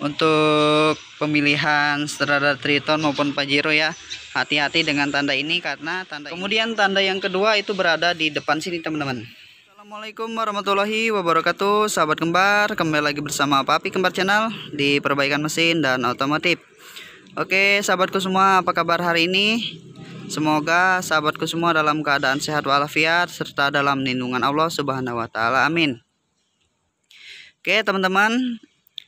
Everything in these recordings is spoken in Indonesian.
untuk pemilihan Strada Triton maupun Pajero ya hati-hati dengan tanda ini karena tanda kemudian tanda yang kedua itu berada di depan sini teman-teman Assalamualaikum warahmatullahi wabarakatuh sahabat kembar kembali lagi bersama Papi Kembar Channel di perbaikan mesin dan otomotif Oke sahabatku semua apa kabar hari ini Semoga sahabatku semua dalam keadaan sehat walafiat serta dalam lindungan Allah Subhanahu wa taala. Amin. Oke, teman-teman,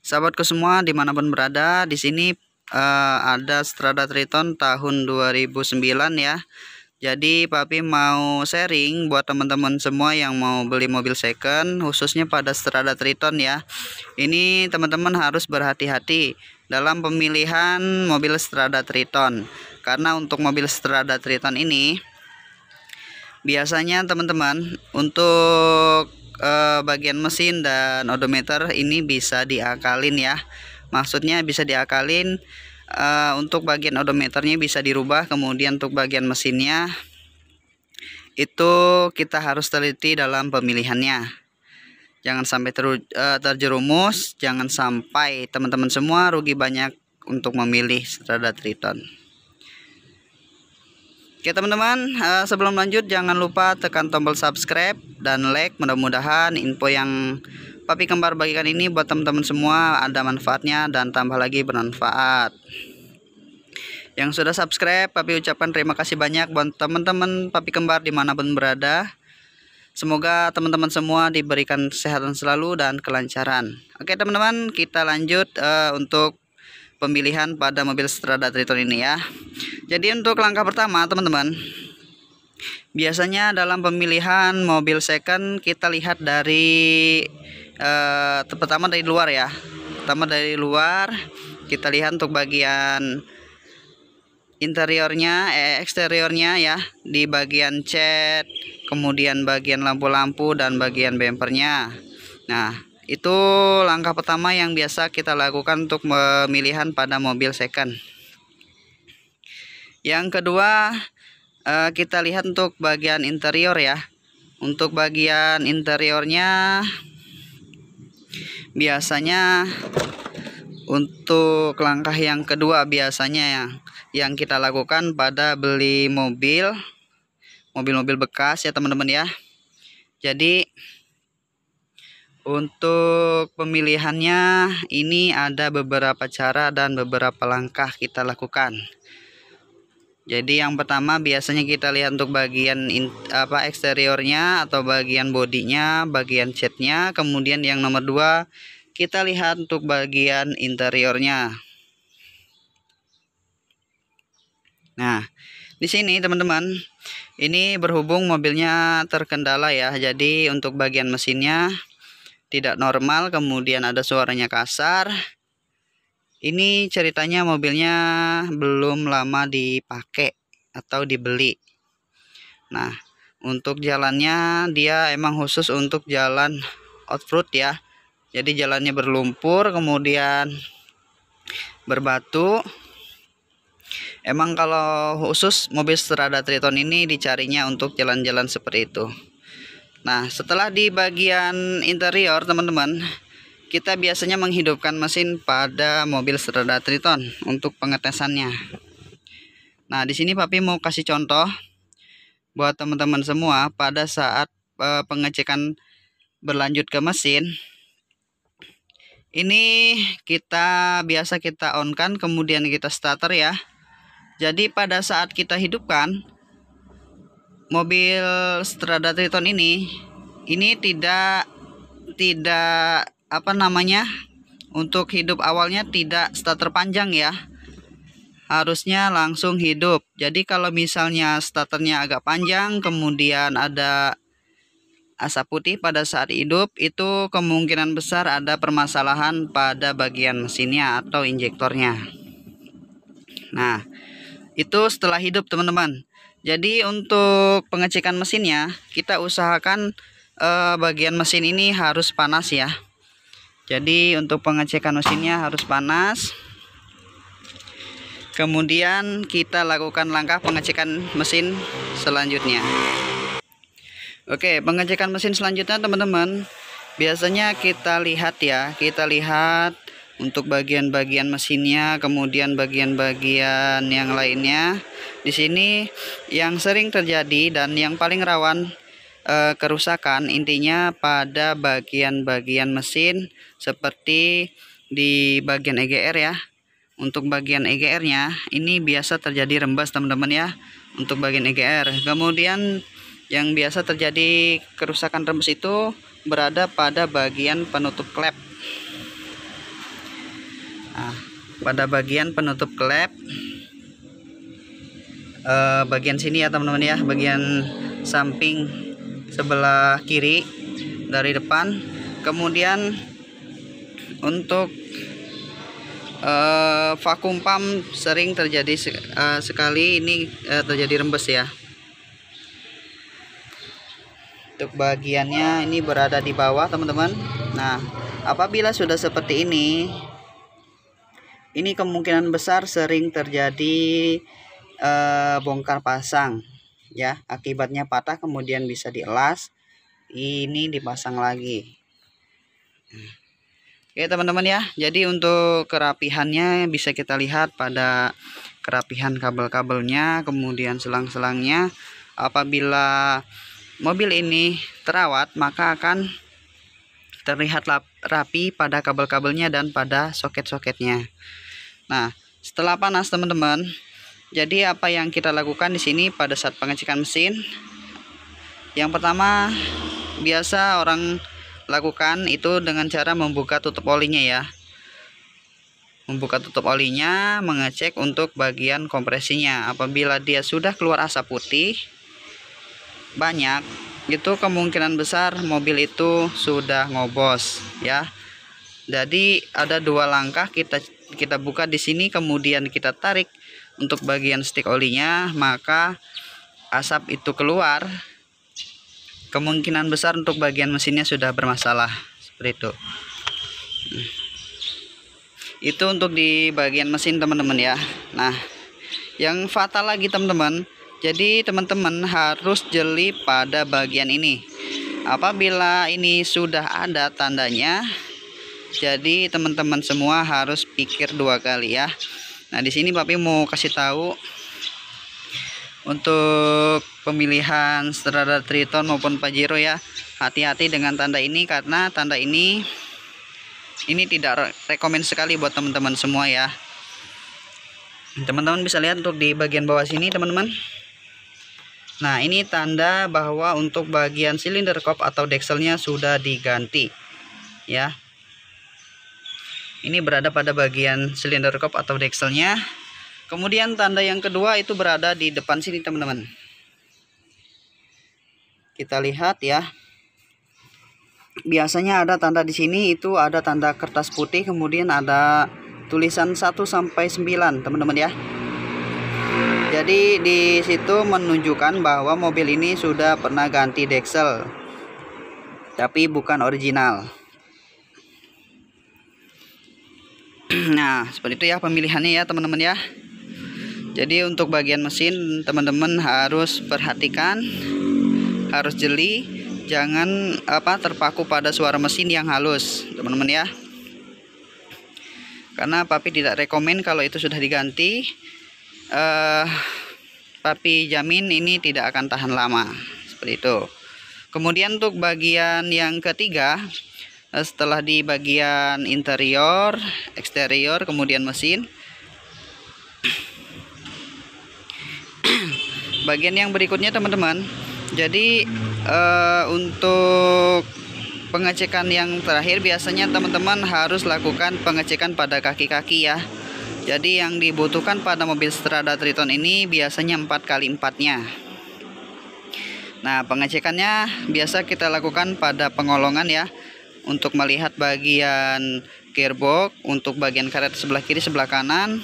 Sahabatku semua dimanapun berada, di sini uh, ada Strada Triton tahun 2009 ya. Jadi papi mau sharing buat teman-teman semua yang mau beli mobil second khususnya pada Strada Triton ya. Ini teman-teman harus berhati-hati dalam pemilihan mobil Strada Triton. Karena untuk mobil Strada Triton ini biasanya teman-teman untuk Eh, bagian mesin dan odometer ini bisa diakalin ya maksudnya bisa diakalin eh, untuk bagian odometernya bisa dirubah kemudian untuk bagian mesinnya itu kita harus teliti dalam pemilihannya jangan sampai ter, eh, terjerumus jangan sampai teman-teman semua rugi banyak untuk memilih Strada Triton Oke teman-teman, eh, sebelum lanjut jangan lupa tekan tombol subscribe dan like. Mudah-mudahan info yang Papi Kembar bagikan ini buat teman-teman semua ada manfaatnya dan tambah lagi bermanfaat. Yang sudah subscribe, Papi ucapkan terima kasih banyak buat teman-teman Papi Kembar dimanapun berada. Semoga teman-teman semua diberikan kesehatan selalu dan kelancaran. Oke teman-teman, kita lanjut uh, untuk pemilihan pada mobil Strada Triton ini ya jadi untuk langkah pertama teman-teman biasanya dalam pemilihan mobil second kita lihat dari eh, pertama dari luar ya pertama dari luar kita lihat untuk bagian interiornya eh, eksteriornya ya di bagian cat kemudian bagian lampu-lampu dan bagian bempernya nah itu langkah pertama yang biasa kita lakukan untuk pemilihan pada mobil second. Yang kedua, eh, kita lihat untuk bagian interior ya. Untuk bagian interiornya biasanya untuk langkah yang kedua biasanya yang yang kita lakukan pada beli mobil mobil-mobil bekas ya teman-teman ya. Jadi untuk pemilihannya ini ada beberapa cara dan beberapa langkah kita lakukan. Jadi yang pertama biasanya kita lihat untuk bagian in, apa eksteriornya atau bagian bodinya, bagian catnya. Kemudian yang nomor dua kita lihat untuk bagian interiornya. Nah, di sini teman-teman, ini berhubung mobilnya terkendala ya. Jadi untuk bagian mesinnya tidak normal kemudian ada suaranya kasar ini ceritanya mobilnya belum lama dipakai atau dibeli nah untuk jalannya dia emang khusus untuk jalan off-road ya jadi jalannya berlumpur kemudian berbatu emang kalau khusus mobil Strada Triton ini dicarinya untuk jalan-jalan seperti itu Nah setelah di bagian interior teman-teman kita biasanya menghidupkan mesin pada mobil Serada Triton untuk pengetesannya. Nah, di sini Papi mau kasih contoh buat teman-teman semua pada saat eh, pengecekan berlanjut ke mesin. Ini kita biasa kita on kan kemudian kita starter ya. Jadi pada saat kita hidupkan mobil Strada Triton ini ini tidak tidak apa namanya untuk hidup awalnya tidak starter panjang ya harusnya langsung hidup jadi kalau misalnya starternya agak panjang kemudian ada asap putih pada saat hidup itu kemungkinan besar ada permasalahan pada bagian mesinnya atau injektornya nah itu setelah hidup teman-teman jadi untuk pengecekan mesinnya kita usahakan eh, bagian mesin ini harus panas ya. Jadi untuk pengecekan mesinnya harus panas. Kemudian kita lakukan langkah pengecekan mesin selanjutnya. Oke, pengecekan mesin selanjutnya teman-teman. Biasanya kita lihat ya, kita lihat untuk bagian-bagian mesinnya, kemudian bagian-bagian yang lainnya. Di sini yang sering terjadi dan yang paling rawan e, kerusakan intinya pada bagian-bagian mesin seperti di bagian EGR ya. Untuk bagian EGR-nya ini biasa terjadi rembes teman-teman ya untuk bagian EGR. Kemudian yang biasa terjadi kerusakan rembes itu berada pada bagian penutup klep. Nah, pada bagian penutup klep uh, bagian sini ya teman-teman ya bagian samping sebelah kiri dari depan kemudian untuk uh, vakum pump sering terjadi uh, sekali ini uh, terjadi rembes ya untuk bagiannya ini berada di bawah teman-teman nah apabila sudah seperti ini ini kemungkinan besar sering terjadi eh, bongkar pasang ya akibatnya patah kemudian bisa dielas ini dipasang lagi oke teman-teman ya jadi untuk kerapihannya bisa kita lihat pada kerapihan kabel-kabelnya kemudian selang-selangnya apabila mobil ini terawat maka akan terlihat rapi pada kabel-kabelnya dan pada soket-soketnya nah setelah panas teman-teman jadi apa yang kita lakukan di sini pada saat pengecekan mesin? Yang pertama biasa orang lakukan itu dengan cara membuka tutup olinya ya. Membuka tutup olinya, mengecek untuk bagian kompresinya. Apabila dia sudah keluar asap putih banyak, itu kemungkinan besar mobil itu sudah ngobos ya. Jadi ada dua langkah kita kita buka di sini kemudian kita tarik untuk bagian stick olinya maka asap itu keluar kemungkinan besar untuk bagian mesinnya sudah bermasalah seperti itu itu untuk di bagian mesin teman-teman ya nah yang fatal lagi teman-teman jadi teman-teman harus jeli pada bagian ini apabila ini sudah ada tandanya jadi teman-teman semua harus pikir dua kali ya Nah, di sini Papi mau kasih tahu untuk pemilihan strada Triton maupun Pajero ya. Hati-hati dengan tanda ini karena tanda ini ini tidak rekomend sekali buat teman-teman semua ya. Teman-teman bisa lihat untuk di bagian bawah sini, teman-teman. Nah, ini tanda bahwa untuk bagian silinder kop atau dekselnya sudah diganti. Ya. Ini berada pada bagian silinder kop atau dekselnya. Kemudian tanda yang kedua itu berada di depan sini teman-teman. Kita lihat ya. Biasanya ada tanda di sini itu ada tanda kertas putih kemudian ada tulisan 1 sampai 9 teman-teman ya. Jadi di situ menunjukkan bahwa mobil ini sudah pernah ganti deksel tapi bukan original. nah seperti itu ya pemilihannya ya teman-teman ya jadi untuk bagian mesin teman-teman harus perhatikan harus jeli jangan apa terpaku pada suara mesin yang halus teman-teman ya karena papi tidak rekomen kalau itu sudah diganti uh, papi jamin ini tidak akan tahan lama seperti itu kemudian untuk bagian yang ketiga Eh, setelah di bagian interior eksterior kemudian mesin bagian yang berikutnya teman-teman jadi uh, untuk pengecekan yang terakhir biasanya teman-teman harus lakukan pengecekan pada kaki-kaki ya jadi yang dibutuhkan pada mobil Strada Triton ini biasanya 4 kali 4 nya nah pengecekannya biasa kita lakukan pada pengolongan ya untuk melihat bagian gearbox untuk bagian karet sebelah kiri sebelah kanan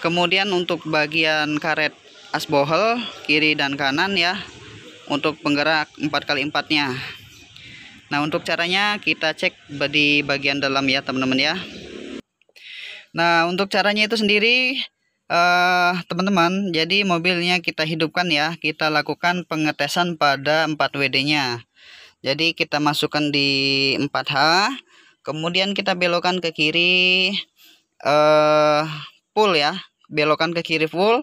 kemudian untuk bagian karet as bohel kiri dan kanan ya untuk penggerak 4 kali 4 nya nah untuk caranya kita cek di bagian dalam ya teman-teman ya nah untuk caranya itu sendiri teman uh, teman -teman, jadi mobilnya kita hidupkan ya kita lakukan pengetesan pada 4WD nya jadi kita masukkan di 4H, kemudian kita belokkan ke kiri eh full ya, belokkan ke kiri full.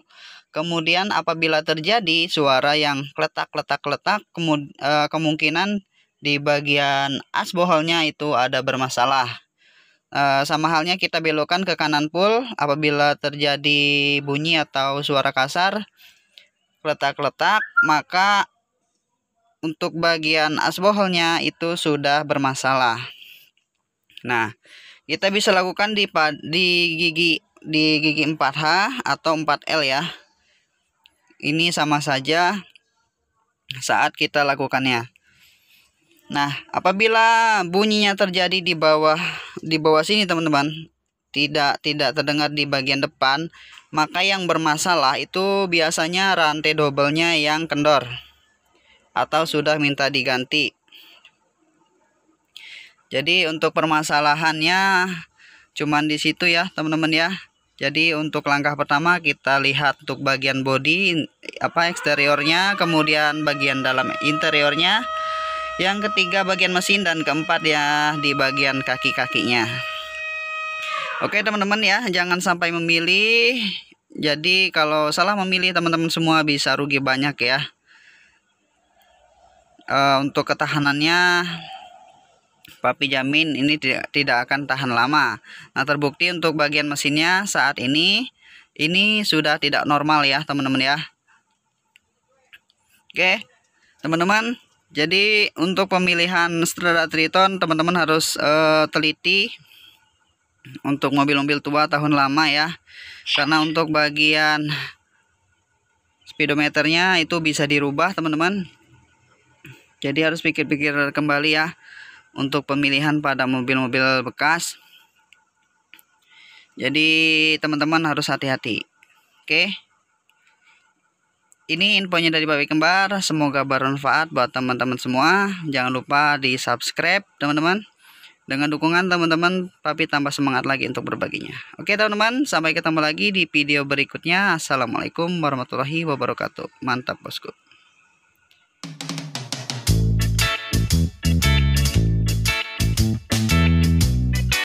Kemudian apabila terjadi suara yang letak-letak-letak eh, kemungkinan di bagian as boholnya itu ada bermasalah. Eh, sama halnya kita belokkan ke kanan full. apabila terjadi bunyi atau suara kasar letak-letak maka untuk bagian asbohlnya itu sudah bermasalah. Nah, kita bisa lakukan di di gigi di gigi 4H atau 4L ya. Ini sama saja saat kita lakukannya. Nah, apabila bunyinya terjadi di bawah di bawah sini teman-teman, tidak tidak terdengar di bagian depan, maka yang bermasalah itu biasanya rantai dobelnya yang kendor atau sudah minta diganti. Jadi untuk permasalahannya cuman di situ ya teman-teman ya. Jadi untuk langkah pertama kita lihat untuk bagian body apa eksteriornya, kemudian bagian dalam interiornya. Yang ketiga bagian mesin dan keempat ya di bagian kaki-kakinya. Oke teman-teman ya, jangan sampai memilih. Jadi kalau salah memilih teman-teman semua bisa rugi banyak ya uh, untuk ketahanannya Papi jamin ini tidak, tidak akan tahan lama. Nah, terbukti untuk bagian mesinnya saat ini ini sudah tidak normal ya, teman-teman ya. Oke. Teman-teman, jadi untuk pemilihan Strada Triton teman-teman harus uh, teliti untuk mobil-mobil tua tahun lama ya. Karena untuk bagian speedometernya itu bisa dirubah, teman-teman. Jadi harus pikir-pikir kembali ya untuk pemilihan pada mobil-mobil bekas. Jadi teman-teman harus hati-hati. Oke. Ini infonya dari Bapak Kembar. Semoga bermanfaat buat teman-teman semua. Jangan lupa di subscribe teman-teman. Dengan dukungan teman-teman, Papi tambah semangat lagi untuk berbaginya. Oke teman-teman, sampai ketemu lagi di video berikutnya. Assalamualaikum warahmatullahi wabarakatuh. Mantap bosku.